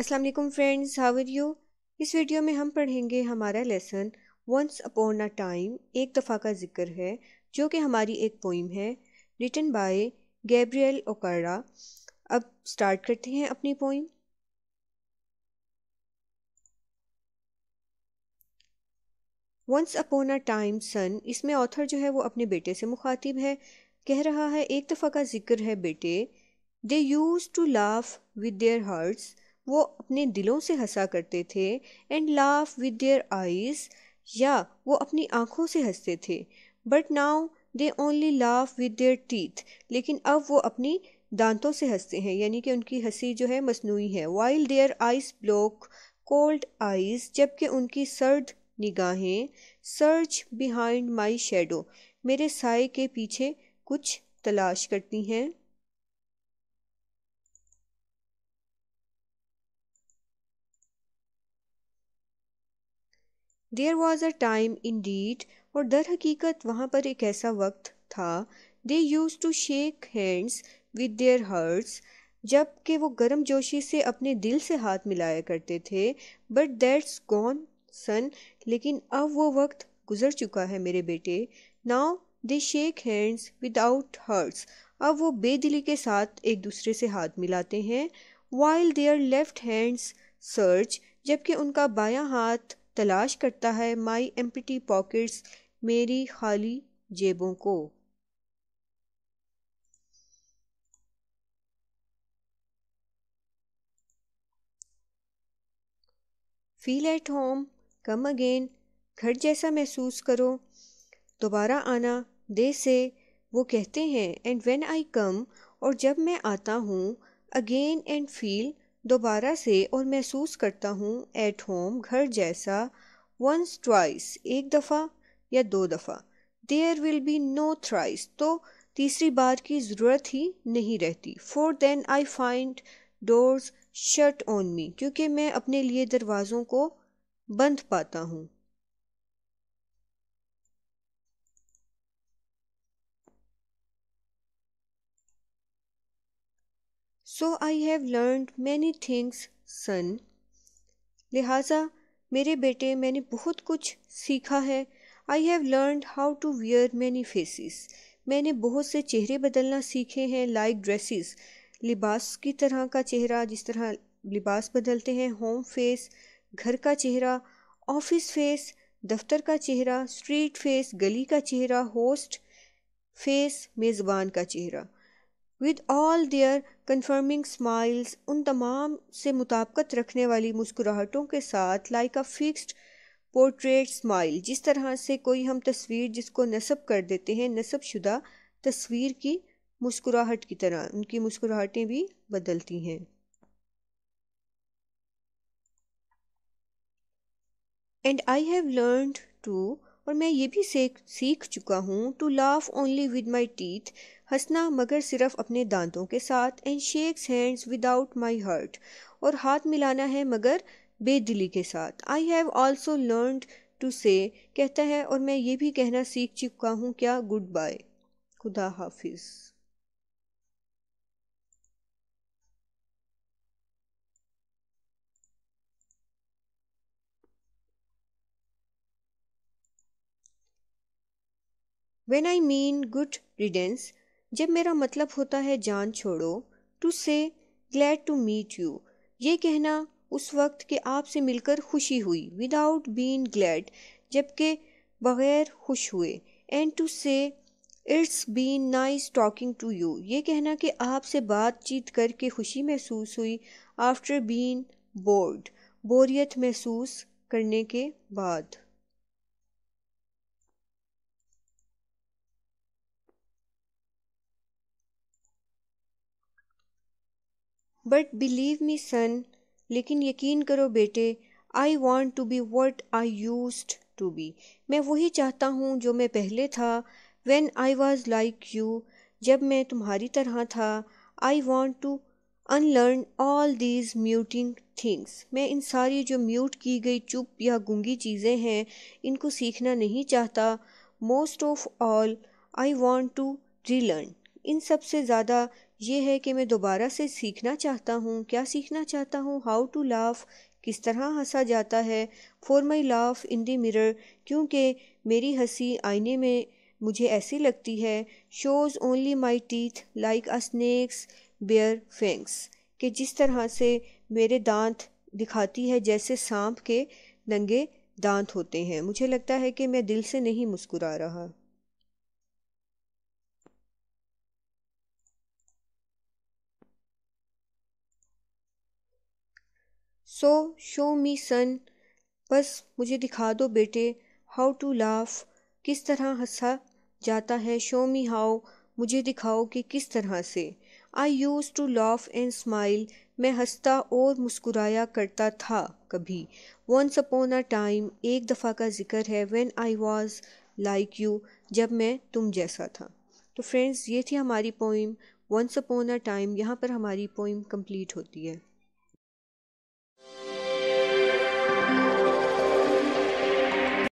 अस्सलाम वालेकुम friends how are you इस वीडियो में हम पढ़ेंगे हमारा lesson once upon a time एक दफ़ा का जिक्र है जो कि हमारी एक पोइम है रिटन बाय गैब्रियल ओकारा अब स्टार्ट करते हैं अपनी poem once upon a time son इसमें ऑथर जो है वो अपने बेटे से मुखातिब है कह रहा है एक दफ़ा का जिक्र है बेटे they used to laugh with their hearts वो अपने दिलों से हंसा करते थे and laugh with their eyes या वो अपनी आँखों से हंसते थे but now they only laugh with their teeth लेकिन अब वो अपनी दांतों से हंसते हैं यानी कि उनकी हंसी जो है मसनू है while their ice block cold eyes जबकि उनकी सर्द निगाहें सर्च बिहाइंड माई शेडो मेरे साय के पीछे कुछ तलाश करती हैं there was a time indeed और दर हकीकत वहाँ पर एक ऐसा वक्त था they used to shake hands with their hearts जबकि वो गर्म जोशी से अपने दिल से हाथ मिलाया करते थे बट दैट्स गॉन सन लेकिन अब वो वक्त गुजर चुका है मेरे बेटे now they shake hands without hearts अब वो बेदिली के साथ एक दूसरे से हाथ मिलाते हैं while their left hands search जबकि उनका बायां हाथ तलाश करता है माई टी पॉकेट्स मेरी खाली जेबों को feel at home come again घर जैसा महसूस करो दोबारा आना दे से वो कहते हैं एंड व्हेन आई कम और जब मैं आता हूँ अगेन एंड फील दोबारा से और महसूस करता हूँ एट होम घर जैसा वंस ट्वाइस एक दफ़ा या दो दफ़ा there will be no thrice तो तीसरी बार की ज़रूरत ही नहीं रहती for then I find doors shut on me क्योंकि मैं अपने लिए दरवाज़ों को बंद पाता हूँ so I have learn many things son लिहाजा मेरे बेटे मैंने बहुत कुछ सीखा है I have learned how to wear many faces मैंने बहुत से चेहरे बदलना सीखे हैं लाइक ड्रेसिस लिबास की तरह का चेहरा जिस तरह लिबास बदलते हैं होम फेस घर का चेहरा ऑफिस फेस दफ्तर का चेहरा स्ट्रीट फेस गली का चेहरा होस्ट फेस मेज़बान का चेहरा with all their conforming smiles उन तमाम से मुताबकत रखने वाली मुस्कुराहटों के साथ like a fixed portrait smile जिस तरह से कोई हम तस्वीर जिसको नस्ब कर देते हैं नस्ब शुदा तस्वीर की मुस्कुराहट की तरह उनकी मुस्कुराहटें भी बदलती हैं and I have learn to और मैं ये भी सीख सीख चुका हूँ to laugh only with my teeth हंसना मगर सिर्फ अपने दांतों के साथ and shakes hands without my heart और हाथ मिलाना है मगर बेदिली के साथ I have also learn to say कहता है और मैं ये भी कहना सीख चुका हूँ क्या गुड बाय खुदा हाफिज़ When I mean good riddance, जब मेरा मतलब होता है जान छोड़ो टू से ग्लैड टू मीट यू ये कहना उस वक्त कि आपसे मिलकर खुशी हुई विदाउट बीन ग्लैड जबकि बग़ैर खुश हुए and to say it's been nice talking to you ये कहना कि आपसे बातचीत करके खुशी महसूस हुई आफ्टर बीन बोर्ड बोरियत महसूस करने के बाद बट बिलीव मी सन लेकिन यकीन करो बेटे I want to be what I used to be मैं वही चाहता हूँ जो मैं पहले था when I was like you जब मैं तुम्हारी तरह था I want to unlearn all these muting things मैं इन सारी जो म्यूट की गई चुप या गूंगी चीज़ें हैं इनको सीखना नहीं चाहता most of all I want to relearn इन सब से ज़्यादा ये है कि मैं दोबारा से सीखना चाहता हूँ क्या सीखना चाहता हूँ हाउ टू लाफ किस तरह हंसा जाता है for my laugh in the mirror क्योंकि मेरी हंसी आईने में मुझे ऐसी लगती है shows only my teeth like a snake's bare fangs कि जिस तरह से मेरे दांत दिखाती है जैसे सांप के नंगे दांत होते हैं मुझे लगता है कि मैं दिल से नहीं मुस्कुरा रहा सो शो मी सन बस मुझे दिखा दो बेटे हाउ टू लाफ किस तरह हंसा जाता है शो मी हाउ मुझे दिखाओ कि किस तरह से I used to laugh and smile मैं हंसता और मुस्कुराया करता था कभी वंस अपॉन अ टाइम एक दफ़ा का जिक्र है when I was like you जब मैं तुम जैसा था तो फ्रेंड्स ये थी हमारी poem once upon a time यहाँ पर हमारी पोइम कंप्लीट होती है